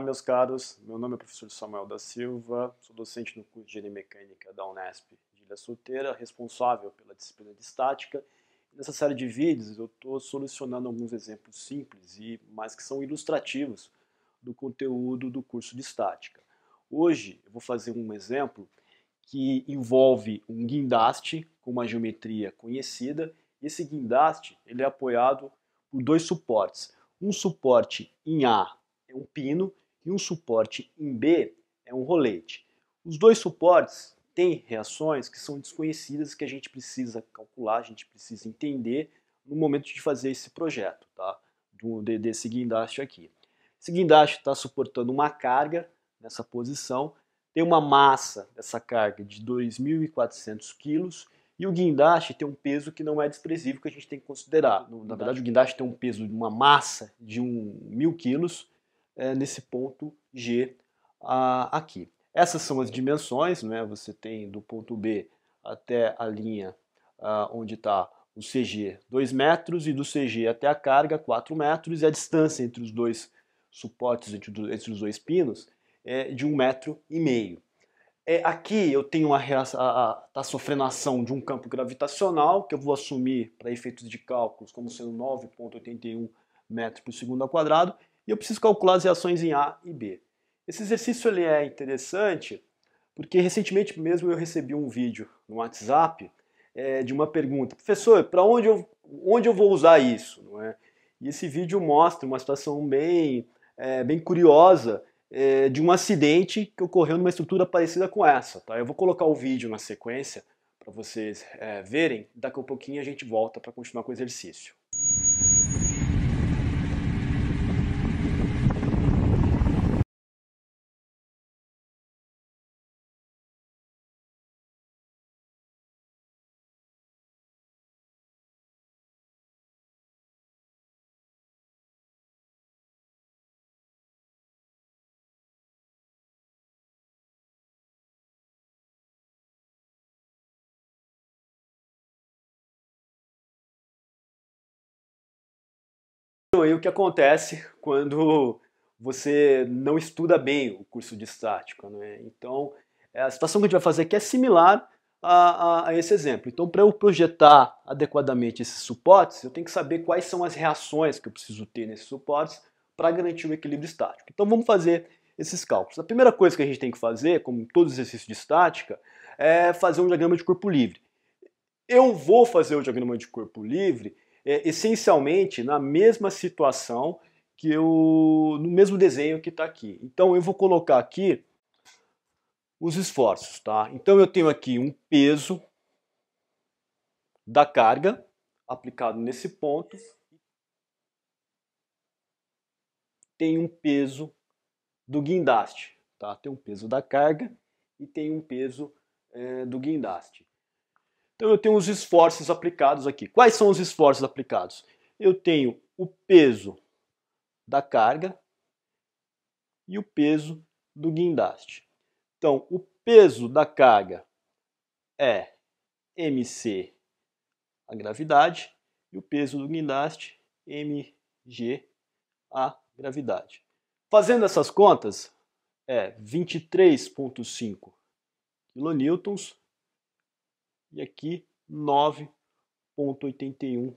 Olá, meus caros. Meu nome é o professor Samuel da Silva, sou docente no curso de Engenharia Mecânica da Unesp de Ilha Solteira, responsável pela disciplina de Estática. Nessa série de vídeos, eu estou solucionando alguns exemplos simples, e mas que são ilustrativos do conteúdo do curso de Estática. Hoje, eu vou fazer um exemplo que envolve um guindaste com uma geometria conhecida. Esse guindaste ele é apoiado por dois suportes. Um suporte em A é um pino e um suporte em B é um rolete. Os dois suportes têm reações que são desconhecidas que a gente precisa calcular, a gente precisa entender no momento de fazer esse projeto, tá? Do, desse guindaste aqui. Esse guindaste está suportando uma carga nessa posição, tem uma massa dessa carga de 2.400 quilos e o guindaste tem um peso que não é desprezível que a gente tem que considerar. Na verdade, o guindaste tem um peso de uma massa de um, mil quilos é, nesse ponto G a, aqui. Essas são as dimensões, né? você tem do ponto B até a linha a, ah, onde está o CG 2 metros e do CG até a carga 4 metros e a distância entre os dois suportes, entre, entre os dois pinos, é de 1,5 um metro e meio. É, aqui eu tenho a está sofrendo a ação de um campo gravitacional, que eu vou assumir para efeitos de cálculos como sendo 9,81 metros por segundo ao quadrado, e eu preciso calcular as reações em A e B. Esse exercício ele é interessante porque recentemente mesmo eu recebi um vídeo no WhatsApp é, de uma pergunta, professor, para onde eu, onde eu vou usar isso? Não é? E esse vídeo mostra uma situação bem, é, bem curiosa é, de um acidente que ocorreu numa estrutura parecida com essa. Tá? Eu vou colocar o vídeo na sequência para vocês é, verem. Daqui a pouquinho a gente volta para continuar com o exercício. Então, aí o que acontece quando você não estuda bem o curso de estática. Né? Então, é, a situação que a gente vai fazer aqui é similar a, a, a esse exemplo. Então, para eu projetar adequadamente esses suportes, eu tenho que saber quais são as reações que eu preciso ter nesses suportes para garantir o equilíbrio estático. Então, vamos fazer esses cálculos. A primeira coisa que a gente tem que fazer, como em todos os exercícios de estática, é fazer um diagrama de corpo livre. Eu vou fazer o diagrama de corpo livre é, essencialmente na mesma situação que eu no mesmo desenho que está aqui. Então eu vou colocar aqui os esforços, tá? Então eu tenho aqui um peso da carga aplicado nesse ponto, tem um peso do guindaste, tá? Tem um peso da carga e tem um peso é, do guindaste. Então eu tenho os esforços aplicados aqui. Quais são os esforços aplicados? Eu tenho o peso da carga e o peso do guindaste. Então, o peso da carga é mc a gravidade e o peso do guindaste mg a gravidade. Fazendo essas contas, é 23.5 kN e aqui 9,81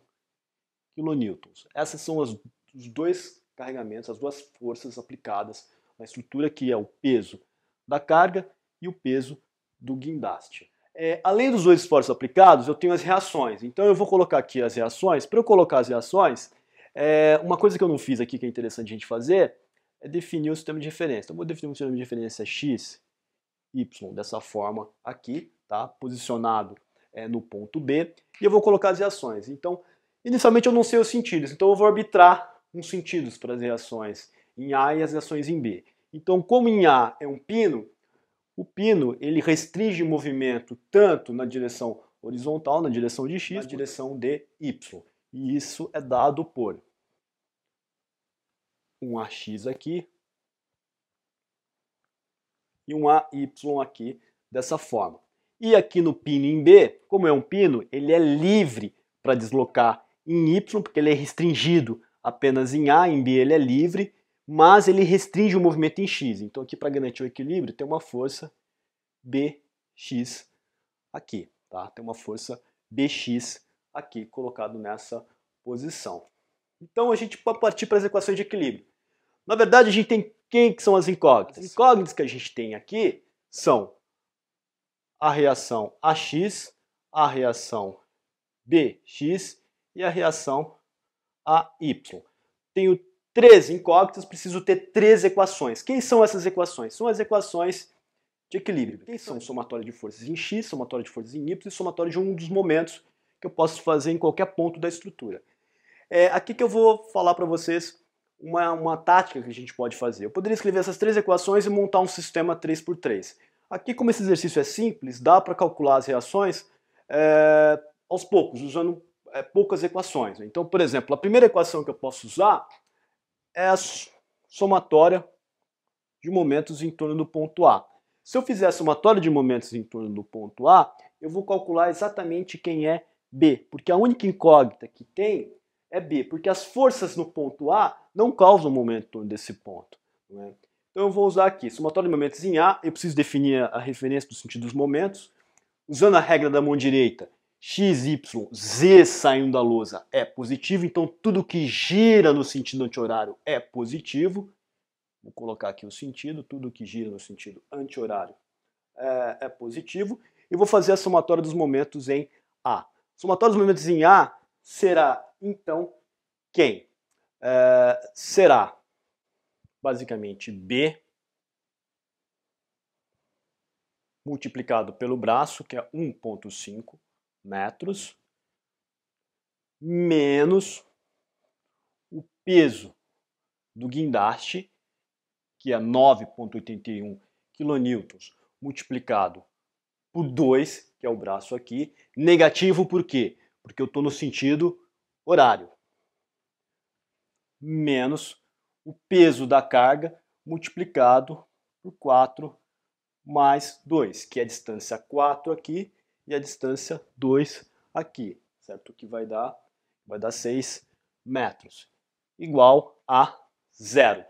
kN. Essas são as, os dois carregamentos, as duas forças aplicadas na estrutura que é o peso da carga e o peso do guindaste. É, além dos dois esforços aplicados, eu tenho as reações. Então eu vou colocar aqui as reações. Para eu colocar as reações, é, uma coisa que eu não fiz aqui que é interessante a gente fazer é definir o sistema de referência. Então eu vou definir um sistema de referência x, y dessa forma aqui, tá? posicionado é, no ponto B, e eu vou colocar as reações. Então, inicialmente eu não sei os sentidos, então eu vou arbitrar uns sentidos para as reações em A e as reações em B. Então, como em A é um pino, o pino ele restringe o movimento tanto na direção horizontal, na direção de x, na direção de y. E isso é dado por um AX aqui e um AY aqui dessa forma. E aqui no pino em B, como é um pino, ele é livre para deslocar em Y, porque ele é restringido apenas em A, em B ele é livre, mas ele restringe o movimento em X. Então aqui para garantir o equilíbrio tem uma força BX aqui, tá? Tem uma força BX aqui colocado nessa posição. Então a gente pode partir para as equações de equilíbrio. Na verdade a gente tem quem que são as incógnitas? As incógnitas que a gente tem aqui são a reação AX, a reação BX e a reação AY. Tenho três incógnitas, preciso ter três equações. Quem são essas equações? São as equações de equilíbrio. Quem são somatório de forças em X, somatório de forças em Y e somatório de um dos momentos que eu posso fazer em qualquer ponto da estrutura. É aqui que eu vou falar para vocês uma, uma tática que a gente pode fazer. Eu poderia escrever essas três equações e montar um sistema 3x3. Aqui, como esse exercício é simples, dá para calcular as reações é, aos poucos, usando é, poucas equações. Né? Então, por exemplo, a primeira equação que eu posso usar é a somatória de momentos em torno do ponto A. Se eu fizer a somatória de momentos em torno do ponto A, eu vou calcular exatamente quem é B, porque a única incógnita que tem é B, porque as forças no ponto A não causam momento em torno desse ponto. Né? Então eu vou usar aqui, somatório de momentos em A, eu preciso definir a referência do sentido dos momentos. Usando a regra da mão direita, x, y, z saindo da lousa é positivo, então tudo que gira no sentido anti-horário é positivo. Vou colocar aqui o sentido, tudo que gira no sentido anti-horário é, é positivo. E vou fazer a somatória dos momentos em A. Somatório dos momentos em A será, então, quem? É, será basicamente B multiplicado pelo braço, que é 1.5 metros, menos o peso do guindaste, que é 9.81 kN, multiplicado por 2, que é o braço aqui, negativo por quê? Porque eu estou no sentido horário, menos o peso da carga multiplicado por 4 mais 2, que é a distância 4 aqui e a distância 2 aqui, certo? O que vai dar, vai dar 6 metros, igual a zero.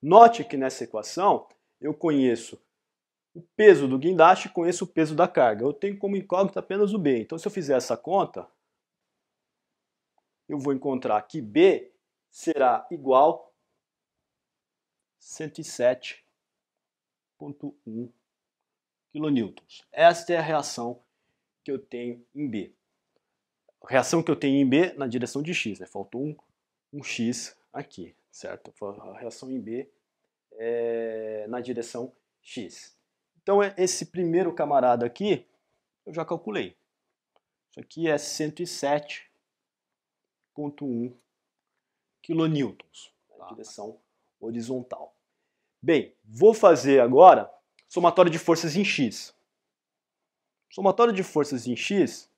Note que nessa equação eu conheço o peso do guindaste e conheço o peso da carga. Eu tenho como incógnita apenas o B. Então, se eu fizer essa conta, eu vou encontrar que B será igual 107,1 kN. Esta é a reação que eu tenho em B. reação que eu tenho em B na direção de X, né? Faltou um, um X aqui, certo? A reação em B é na direção X. Então é, esse primeiro camarada aqui, eu já calculei. Isso aqui é 107,1 kN na tá. direção horizontal. Bem, vou fazer agora somatório de forças em x. Somatório de forças em x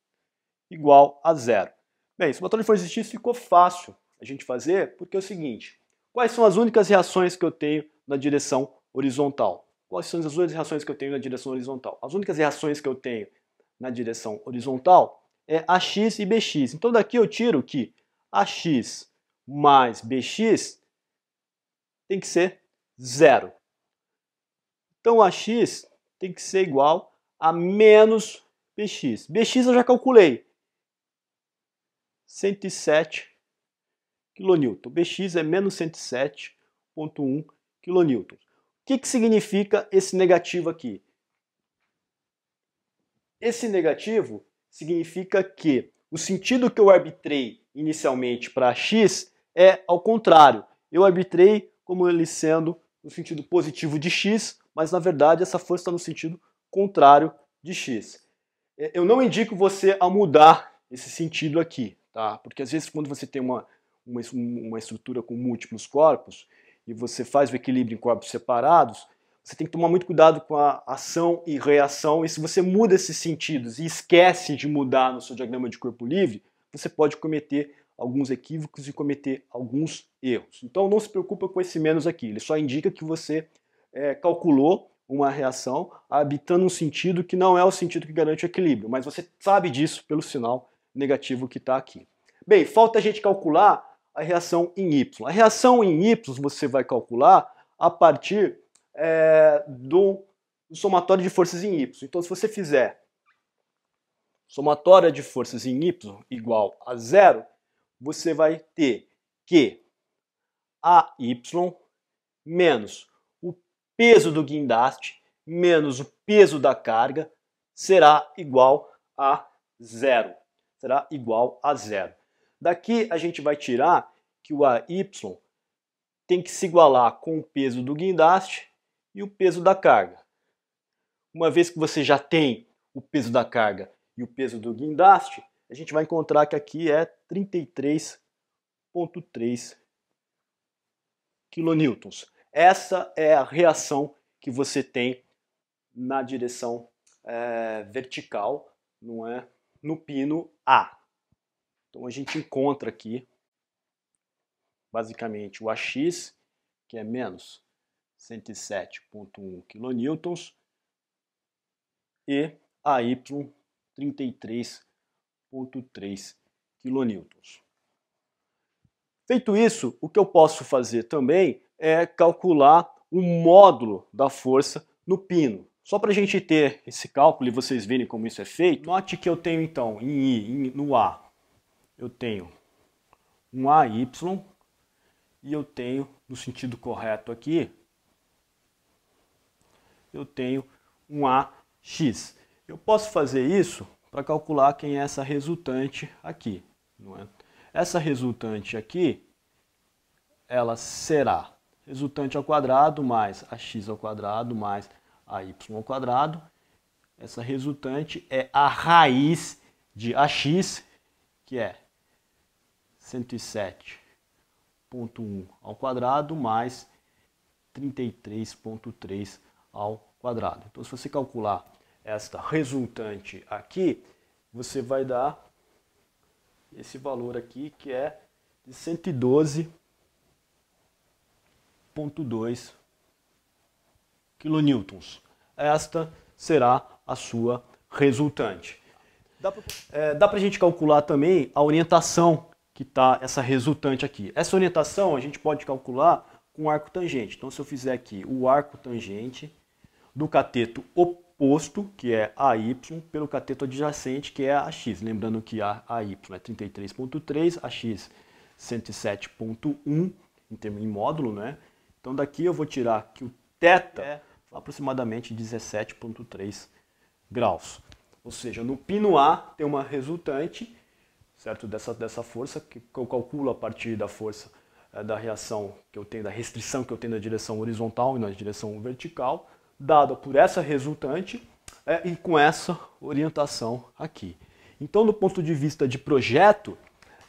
igual a zero. Bem, somatório de forças em x ficou fácil a gente fazer, porque é o seguinte, quais são as únicas reações que eu tenho na direção horizontal? Quais são as únicas reações que eu tenho na direção horizontal? As únicas reações que eu tenho na direção horizontal é AX e BX. Então daqui eu tiro que AX mais BX tem que ser zero. Então ax tem que ser igual a menos bx. bx eu já calculei. 107 kN. bx é menos 107,1 kN. O que, que significa esse negativo aqui? Esse negativo significa que o sentido que eu arbitrei inicialmente para x é ao contrário. Eu arbitrei como ele sendo no sentido positivo de x, mas na verdade essa força está no sentido contrário de x. É, eu não indico você a mudar esse sentido aqui, tá? Porque às vezes quando você tem uma, uma, uma estrutura com múltiplos corpos e você faz o equilíbrio em corpos separados, você tem que tomar muito cuidado com a ação e reação, e se você muda esses sentidos e esquece de mudar no seu diagrama de corpo livre, você pode cometer alguns equívocos e cometer alguns erros. Então não se preocupa com esse menos aqui, ele só indica que você é, calculou uma reação habitando um sentido que não é o sentido que garante o equilíbrio, mas você sabe disso pelo sinal negativo que está aqui. Bem, falta a gente calcular a reação em Y. A reação em Y você vai calcular a partir é, do somatório de forças em Y. Então se você fizer somatória de forças em Y igual a zero, você vai ter que AY menos o peso do guindaste menos o peso da carga será igual a zero. Será igual a zero. Daqui a gente vai tirar que o AY tem que se igualar com o peso do guindaste e o peso da carga. Uma vez que você já tem o peso da carga e o peso do guindaste, a gente vai encontrar que aqui é 33,3 kN. Essa é a reação que você tem na direção é, vertical, não é? No pino A. Então a gente encontra aqui basicamente o AX, que é menos 107,1 kN, e AY 33 0,3 kN. Feito isso, o que eu posso fazer também é calcular o módulo da força no pino. Só para a gente ter esse cálculo e vocês verem como isso é feito, note que eu tenho então em I, no A, eu tenho um AY e eu tenho, no sentido correto aqui, eu tenho um AX. Eu posso fazer isso para calcular quem é essa resultante aqui. É? Essa resultante aqui, ela será resultante ao quadrado mais ax ao quadrado mais ay ao quadrado. Essa resultante é a raiz de ax, que é 107.1 ao quadrado mais 33.3 ao quadrado. Então, se você calcular esta resultante aqui, você vai dar esse valor aqui que é de 112,2 quilonewtons. Esta será a sua resultante. Dá para é, a gente calcular também a orientação que está essa resultante aqui. Essa orientação a gente pode calcular com arco tangente. Então, se eu fizer aqui o arco tangente do cateto oposto, que é AY, pelo cateto adjacente, que é AX. Lembrando que a AY é 33.3, AX 107.1 em termos de módulo, né? Então daqui eu vou tirar que o θ é aproximadamente 17.3 graus. Ou seja, no pino A tem uma resultante, certo, dessa, dessa força, que eu calculo a partir da força é, da reação que eu tenho, da restrição que eu tenho na direção horizontal e na direção vertical, dada por essa resultante é, e com essa orientação aqui. Então, do ponto de vista de projeto,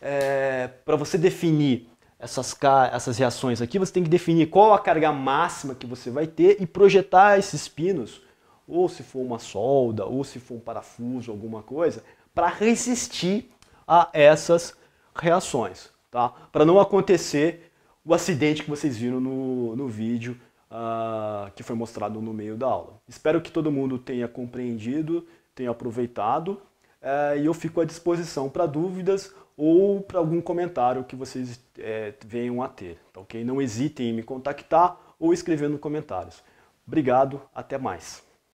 é, para você definir essas, essas reações aqui, você tem que definir qual a carga máxima que você vai ter e projetar esses pinos, ou se for uma solda, ou se for um parafuso, alguma coisa, para resistir a essas reações, tá? para não acontecer o acidente que vocês viram no, no vídeo uh, que foi mostrado no meio da aula. Espero que todo mundo tenha compreendido, tenha aproveitado uh, e eu fico à disposição para dúvidas ou para algum comentário que vocês é, venham a ter, tá Não hesitem em me contactar ou escrever nos comentários. Obrigado, até mais.